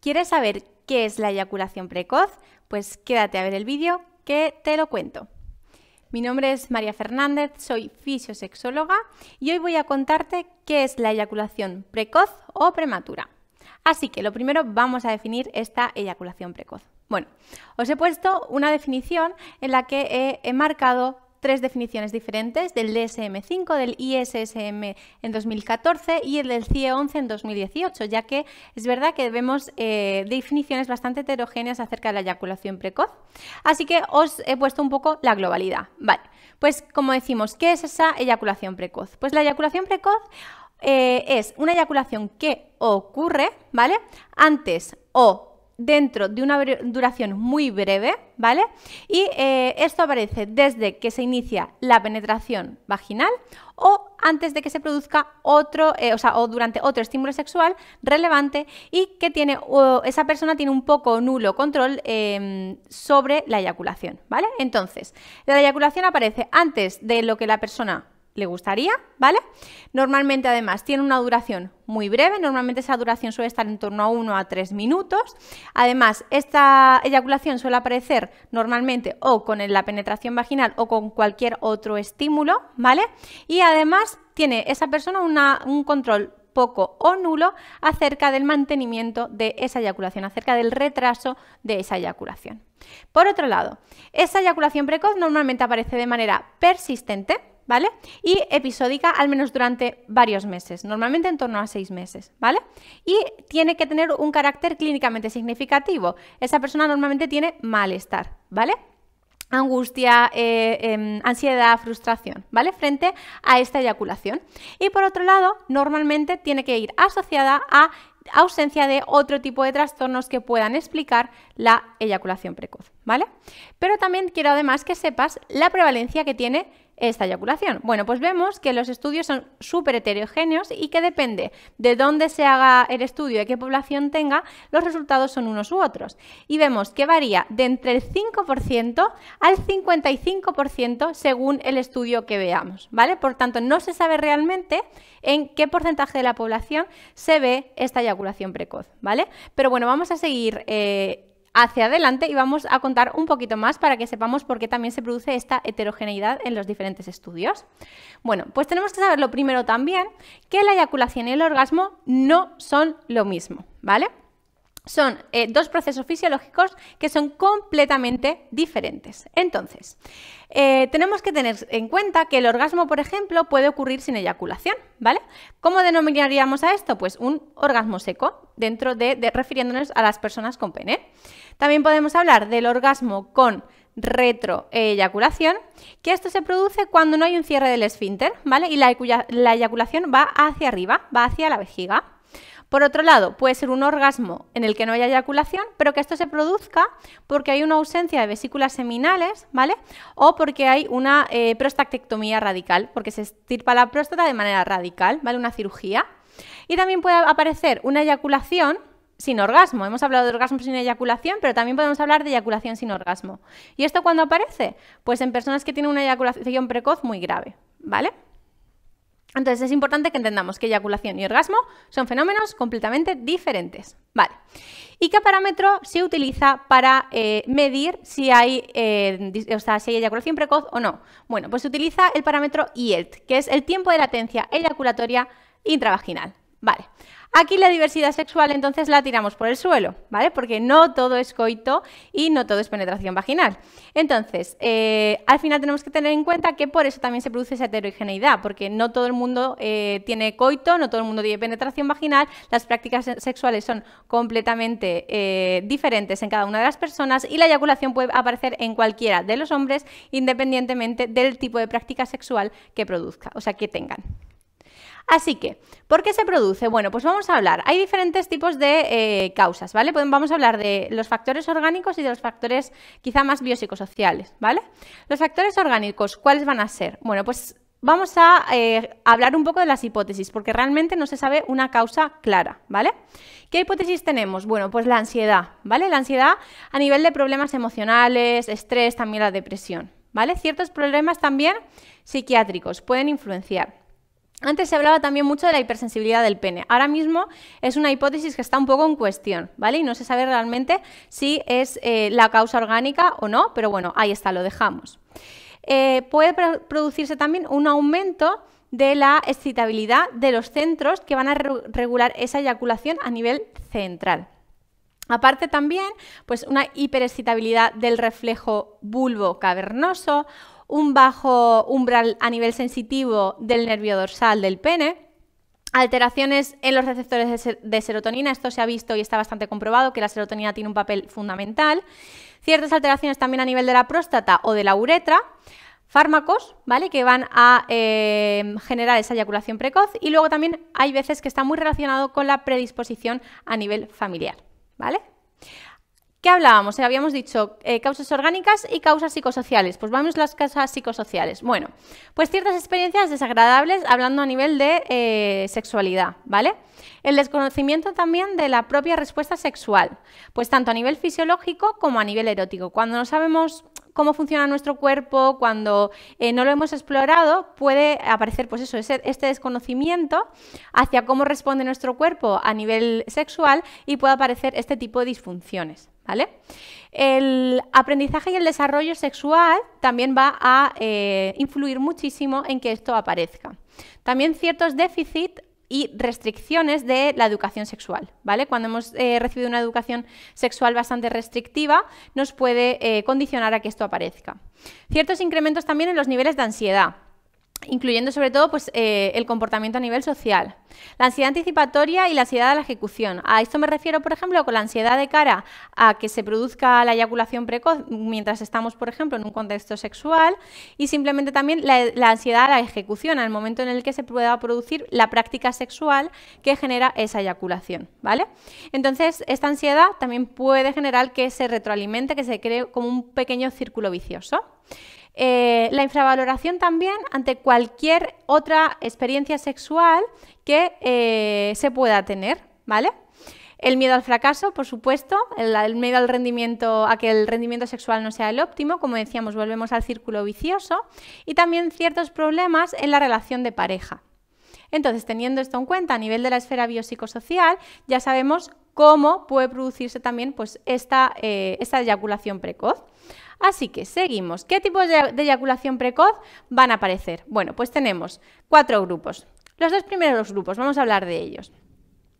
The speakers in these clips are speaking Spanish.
¿Quieres saber qué es la eyaculación precoz? Pues quédate a ver el vídeo que te lo cuento. Mi nombre es María Fernández, soy fisiosexóloga y hoy voy a contarte qué es la eyaculación precoz o prematura. Así que lo primero vamos a definir esta eyaculación precoz. Bueno, os he puesto una definición en la que he, marcado tres definiciones diferentes, del DSM-5, del ISSM en 2014 y el del CIE-11 en 2018, ya que es verdad que vemos eh, definiciones bastante heterogéneas acerca de la eyaculación precoz. Así que os he puesto un poco la globalidad. Vale, pues como decimos, ¿qué es esa eyaculación precoz? Pues la eyaculación precoz eh, es una eyaculación que ocurre, ¿vale? Antes o dentro de una duración muy breve, ¿vale? Y eh, esto aparece desde que se inicia la penetración vaginal o antes de que se produzca otro, eh, o sea, o durante otro estímulo sexual relevante y que tiene, esa persona tiene un poco nulo control em, sobre la eyaculación, ¿vale? Entonces, la eyaculación aparece antes de lo que la persona le gustaría, ¿vale? Normalmente además tiene una duración muy breve, normalmente esa duración suele estar en torno a 1 a 3 minutos. Además, esta eyaculación suele aparecer normalmente o con la penetración vaginal o con cualquier otro estímulo, ¿vale? Y además tiene esa persona un control poco o nulo acerca del mantenimiento de esa eyaculación, acerca del retraso de esa eyaculación. Por otro lado, esa eyaculación precoz normalmente aparece de manera persistente, ¿vale? Y episódica al menos durante varios meses, normalmente en torno a seis meses, ¿vale? Y tiene que tener un carácter clínicamente significativo. Esa persona normalmente tiene malestar, ¿vale? angustia, eh, em, ansiedad, frustración, ¿vale? Frente a esta eyaculación. Y por otro lado, normalmente tiene que ir asociada a ausencia de otro tipo de trastornos que puedan explicar la eyaculación precoz, ¿vale? Pero también quiero además que sepas la prevalencia que tiene esta eyaculación? Bueno, pues vemos que los estudios son súper heterogéneos y que depende de dónde se haga el estudio y qué población tenga, los resultados son unos u otros. Y vemos que varía de entre el 5% al 55% según el estudio que veamos, ¿vale? Por tanto, no se sabe realmente en qué porcentaje de la población se ve esta eyaculación precoz, ¿vale? Pero bueno, vamos a seguir eh, hacia adelante y vamos a contar un poquito más para que sepamos por qué también se produce esta heterogeneidad en los diferentes estudios. Bueno, pues tenemos que saber lo primero también que la eyaculación y el orgasmo no son lo mismo, ¿vale? son eh, dos procesos fisiológicos que son completamente diferentes. Entonces, eh, tenemos que tener en cuenta que el orgasmo, por ejemplo, puede ocurrir sin eyaculación, ¿vale? ¿Cómo denominaríamos a esto? Pues un orgasmo seco, dentro de, refiriéndonos a las personas con pene. También podemos hablar del orgasmo con retroeyaculación, que esto se produce cuando no hay un cierre del esfínter, ¿vale? Y la eyaculación va hacia arriba, va hacia la vejiga. Por otro lado, puede ser un orgasmo en el que no haya eyaculación, pero que esto se produzca porque hay una ausencia de vesículas seminales, ¿vale? O porque hay una eh, prostatectomía radical, porque se estirpa la próstata de manera radical, ¿vale? Una cirugía. Y también puede aparecer una eyaculación sin orgasmo. Hemos hablado de orgasmo sin eyaculación, pero también podemos hablar de eyaculación sin orgasmo. ¿Y esto cuándo aparece? Pues en personas que tienen una eyaculación precoz muy grave, ¿vale? Entonces es importante que entendamos que eyaculación y orgasmo son fenómenos completamente diferentes. ¿Y qué parámetro se utiliza para eh, medir si hay, eh, si hay eyaculación precoz o no? Bueno, pues se utiliza el parámetro IELT, que es el tiempo de latencia eyaculatoria intravaginal. Vale, aquí la diversidad sexual entonces la tiramos por el suelo, ¿vale? Porque no todo es coito y no todo es penetración vaginal. Entonces, eh, al final tenemos que tener en cuenta que por eso también se produce esa heterogeneidad, porque no todo el mundo eh, tiene coito, no todo el mundo tiene penetración vaginal, las prácticas sexuales son completamente eh, diferentes en cada una de las personas y la eyaculación puede aparecer en cualquiera de los hombres independientemente del tipo de práctica sexual que produzca, o sea, que tengan. Así que, ¿por qué se produce? Bueno, pues vamos a hablar. Hay diferentes tipos de eh, causas, ¿vale? vamos a hablar de los factores orgánicos y de los factores quizá más biopsicosociales, ¿vale? Los factores orgánicos, ¿cuáles van a ser? Bueno, pues vamos a eh, hablar un poco de las hipótesis, porque realmente no se sabe una causa clara, ¿vale? ¿Qué hipótesis tenemos? Bueno, pues la ansiedad, ¿vale? La ansiedad a nivel de problemas emocionales, estrés, también la depresión, ¿vale? Ciertos problemas también psiquiátricos pueden influenciar. Antes se hablaba también mucho de la hipersensibilidad del pene. Ahora mismo es una hipótesis que está un poco en cuestión, ¿vale? Y no se sabe realmente si es eh, la causa orgánica o no, pero bueno, ahí está, lo dejamos. Eh, puede producirse también un aumento de la excitabilidad de los centros que van a regular esa eyaculación a nivel central. Aparte también, pues una hiperexcitabilidad del reflejo bulbo cavernoso, un bajo umbral a nivel sensitivo del nervio dorsal del pene. Alteraciones en los receptores de, serotonina, esto se ha visto y está bastante comprobado que la serotonina tiene un papel fundamental. Ciertas alteraciones también a nivel de la próstata o de la uretra fármacos, ¿vale? Que van a eh, generar esa eyaculación precoz y luego también hay veces que está muy relacionado con la predisposición a nivel familiar, ¿vale? ¿Qué hablábamos? Eh, habíamos dicho eh, causas orgánicas y causas psicosociales. Pues vamos a las causas psicosociales. Bueno, pues ciertas experiencias desagradables hablando a nivel de eh, sexualidad, ¿vale? El desconocimiento también de la propia respuesta sexual, pues tanto a nivel fisiológico como a nivel erótico. Cuando no sabemos cómo funciona nuestro cuerpo, cuando no lo hemos explorado, puede aparecer pues eso, este desconocimiento hacia cómo responde nuestro cuerpo a nivel sexual y puede aparecer este tipo de disfunciones. El aprendizaje y el desarrollo sexual también va a eh, influir muchísimo en que esto aparezca. También ciertos déficits y restricciones de la educación sexual, ¿vale? Cuando hemos eh, recibido una educación sexual bastante restrictiva, nos puede eh, condicionar a que esto aparezca. Ciertos incrementos también en los niveles de ansiedad, incluyendo sobre todo pues, eh, el comportamiento a nivel social. La ansiedad anticipatoria y la ansiedad a la ejecución. A esto me refiero, por ejemplo, con la ansiedad de cara a que se produzca la eyaculación precoz mientras estamos, por ejemplo, en un contexto sexual y simplemente también la, ansiedad a la ejecución, al momento en el que se pueda producir la práctica sexual que genera esa eyaculación, ¿vale? Entonces, esta ansiedad también puede generar que se retroalimente, que se cree como un pequeño círculo vicioso. Eh, la infravaloración también ante cualquier otra experiencia sexual que eh, se pueda tener, ¿vale? El miedo al fracaso, por supuesto, el, miedo al rendimiento, a que el rendimiento sexual no sea el óptimo, como decíamos, volvemos al círculo vicioso, y también ciertos problemas en la relación de pareja. Entonces, teniendo esto en cuenta a nivel de la esfera biopsicosocial, ya sabemos cómo puede producirse también pues, esta eh, eyaculación precoz. Así que seguimos. ¿Qué tipos de, eyaculación precoz van a aparecer? Bueno, pues tenemos cuatro grupos. Los dos primeros grupos, vamos a hablar de ellos.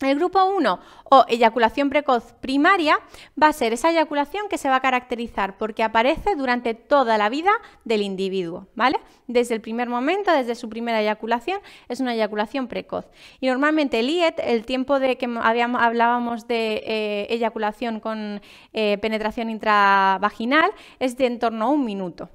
El grupo 1 o eyaculación precoz primaria va a ser esa eyaculación que se va a caracterizar porque aparece durante toda la vida del individuo, ¿vale? Desde el primer momento, desde su primera eyaculación, es una eyaculación precoz. Y normalmente el IET, el tiempo de que habíamos, hablábamos de eh, eyaculación con eh, penetración intravaginal, es de en torno a un minuto,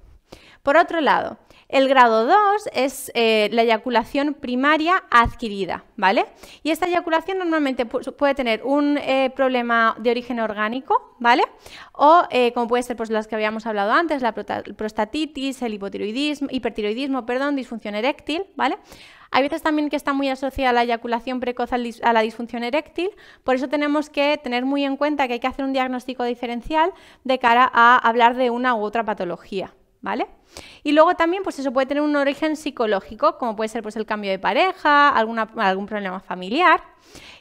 por otro lado, el grado 2 es eh, la eyaculación primaria adquirida, ¿vale? Y esta eyaculación normalmente puede tener un eh, problema de origen orgánico, ¿vale? O eh, como puede ser pues, las que habíamos hablado antes, la prostatitis, el hipotiroidismo, hipertiroidismo, perdón, disfunción eréctil, ¿vale? Hay veces también que está muy asociada la eyaculación precoz a la disfunción eréctil, por eso tenemos que tener muy en cuenta que hay que hacer un diagnóstico diferencial de cara a hablar de una u otra patología, ¿vale? Y luego también, pues eso puede tener un origen psicológico, como puede ser pues, el cambio de pareja, algún problema familiar.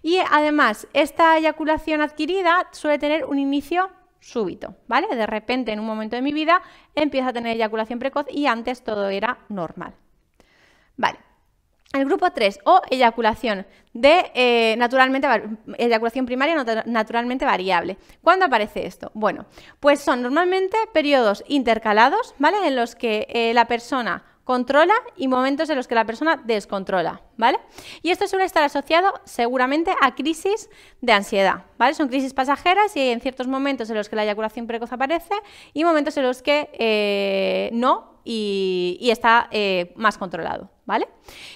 Y además, esta eyaculación adquirida suele tener un inicio súbito, ¿vale? De repente, en un momento de mi vida, empiezo a tener eyaculación precoz y antes todo era normal. Vale. El grupo 3, o eyaculación, de eh, naturalmente, eyaculación primaria naturalmente variable. ¿Cuándo aparece esto? Bueno, pues son normalmente periodos intercalados, ¿vale? En los que eh, la persona controla y momentos en los que la persona descontrola, ¿vale? Y esto suele estar asociado seguramente a crisis de ansiedad, ¿vale? Son crisis pasajeras y hay en ciertos momentos en los que la eyaculación precoz aparece y momentos en los que eh, no y está más controlado,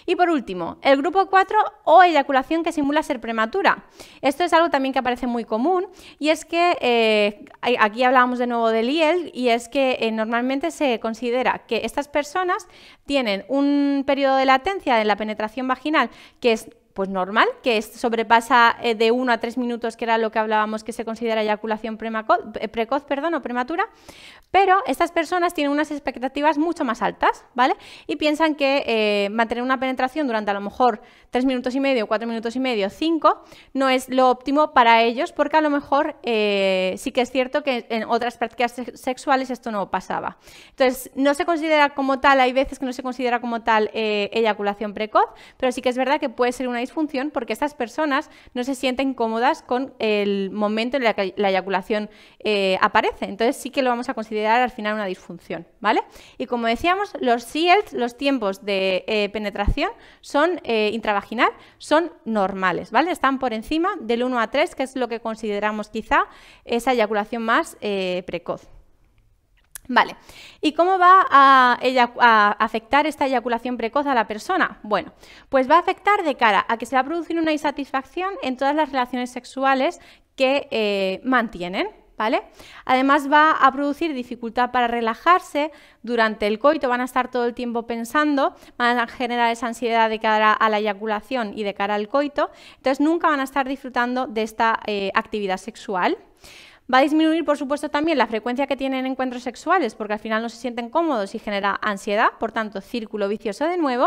y por último, el grupo 4 o eyaculación que simula ser prematura. Esto es algo también que aparece muy común y es que eh, aquí hablábamos de nuevo del IEL y es que eh, normalmente se considera que estas personas tienen un periodo de latencia en la penetración vaginal que es pues normal, que sobrepasa eh, de 1 a 3 minutos, que era lo que hablábamos que se considera eyaculación eh, precoz perdón, o prematura, pero estas personas tienen unas expectativas mucho más altas, ¿vale? Y piensan que eh, mantener una penetración durante a lo mejor 3 minutos y medio, 4 minutos y medio, 5, no es lo óptimo para ellos, porque a lo mejor sí que es cierto que en otras prácticas sexuales esto no pasaba. Entonces, no se considera como tal, hay veces que no se considera como tal eyaculación precoz, pero sí que es verdad que puede ser una disfunción porque estas personas no se sienten cómodas con el momento en el que la eyaculación eh, aparece. Entonces sí que lo vamos a considerar al final una disfunción, ¿vale? Y como decíamos, los SIELs, los tiempos de eh, penetración son eh, intravaginal, son normales, ¿vale? Están por encima del 1 a 3, que es lo que consideramos quizá esa eyaculación más precoz. Vale, ¿y cómo va a, afectar esta eyaculación precoz a la persona? Bueno, pues va a afectar de cara a que se va a producir una insatisfacción en todas las relaciones sexuales que eh, mantienen, ¿vale? Además va a producir dificultad para relajarse durante el coito, van a estar todo el tiempo pensando, van a generar esa ansiedad de cara a la eyaculación y de cara al coito, entonces nunca van a estar disfrutando de esta eh, actividad sexual. Va a disminuir, por supuesto, también la frecuencia que tienen encuentros sexuales, porque al final no se sienten cómodos y genera ansiedad, por tanto, círculo vicioso de nuevo.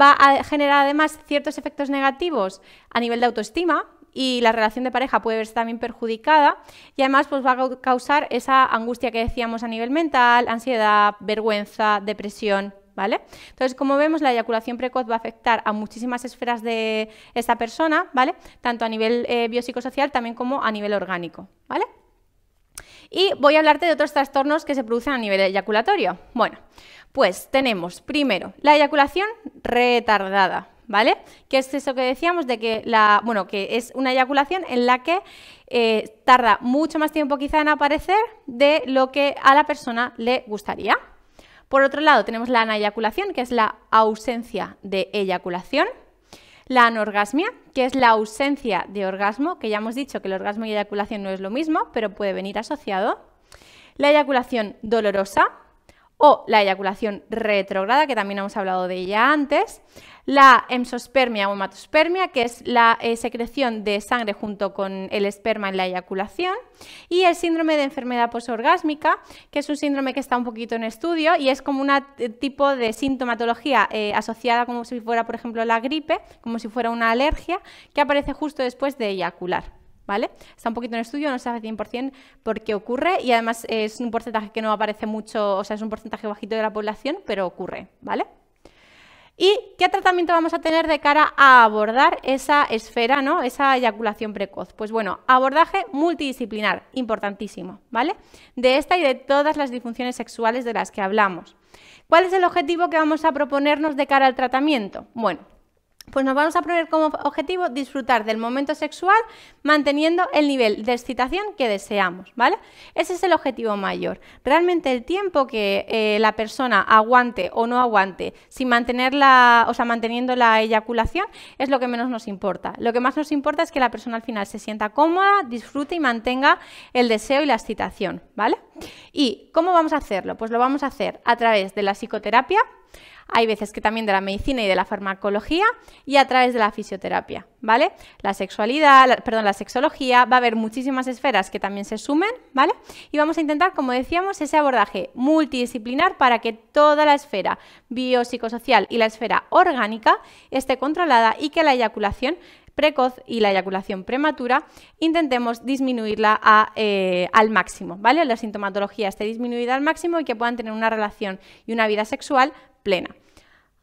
Va a generar además ciertos efectos negativos a nivel de autoestima, y la relación de pareja puede verse también perjudicada y además pues, va a causar esa angustia que decíamos a nivel mental, ansiedad, vergüenza, depresión. ¿vale? Entonces, como vemos, la eyaculación precoz va a afectar a muchísimas esferas de esta persona, ¿vale? Tanto a nivel eh, biopsicosocial también como a nivel orgánico, ¿vale? Y voy a hablarte de otros trastornos que se producen a nivel eyaculatorio. Bueno, pues tenemos primero la eyaculación retardada, ¿vale? Que es eso que decíamos de que la, bueno, que es una eyaculación en la que eh, tarda mucho más tiempo quizá en aparecer de lo que a la persona le gustaría, por otro lado, tenemos la anayaculación, que es la ausencia de eyaculación. La anorgasmia, que es la ausencia de orgasmo, que ya hemos dicho que el orgasmo y eyaculación no es lo mismo, pero puede venir asociado. La eyaculación dolorosa, o la eyaculación retrógrada, que también hemos hablado de ella antes, la hemsospermia o hematospermia, que es la eh, secreción de sangre junto con el esperma en la eyaculación, y el síndrome de enfermedad posorgásmica, que es un síndrome que está un poquito en estudio y es como un eh, tipo de sintomatología eh, asociada como si fuera, por ejemplo, la gripe, como si fuera una alergia, que aparece justo después de eyacular. ¿Vale? Está un poquito en estudio, no se sabe 100% por qué ocurre y además es un porcentaje que no aparece mucho, o sea, es un porcentaje bajito de la población, pero ocurre, ¿vale? ¿Y qué tratamiento vamos a tener de cara a abordar esa esfera, ¿no? esa eyaculación precoz? Pues bueno, abordaje multidisciplinar, importantísimo, ¿vale? De esta y de todas las disfunciones sexuales de las que hablamos. ¿Cuál es el objetivo que vamos a proponernos de cara al tratamiento? Bueno, pues nos vamos a poner como objetivo disfrutar del momento sexual manteniendo el nivel de excitación que deseamos, ¿vale? Ese es el objetivo mayor. Realmente el tiempo que eh, la persona aguante o no aguante sin mantenerla, o sea, manteniendo la eyaculación es lo que menos nos importa. Lo que más nos importa es que la persona al final se sienta cómoda, disfrute y mantenga el deseo y la excitación, ¿vale? ¿Y cómo vamos a hacerlo? Pues lo vamos a hacer a través de la psicoterapia, hay veces que también de la medicina y de la farmacología y a través de la fisioterapia, ¿vale? La sexualidad, perdón, la sexología, va a haber muchísimas esferas que también se sumen, ¿vale? Y vamos a intentar, como decíamos, ese abordaje multidisciplinar para que toda la esfera biopsicosocial y la esfera orgánica esté controlada y que la eyaculación precoz y la eyaculación prematura, intentemos disminuirla eh, al máximo, ¿vale? La sintomatología esté disminuida al máximo y que puedan tener una relación y una vida sexual plena.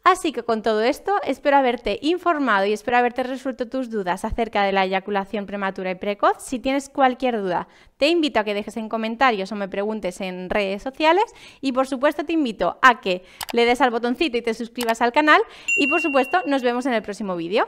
Así que con todo esto, espero haberte informado y espero haberte resuelto tus dudas acerca de la eyaculación prematura y precoz. Si tienes cualquier duda, te invito a que dejes en comentarios o me preguntes en redes sociales y por supuesto te invito a que le des al botoncito y te suscribas al canal y por supuesto nos vemos en el próximo vídeo.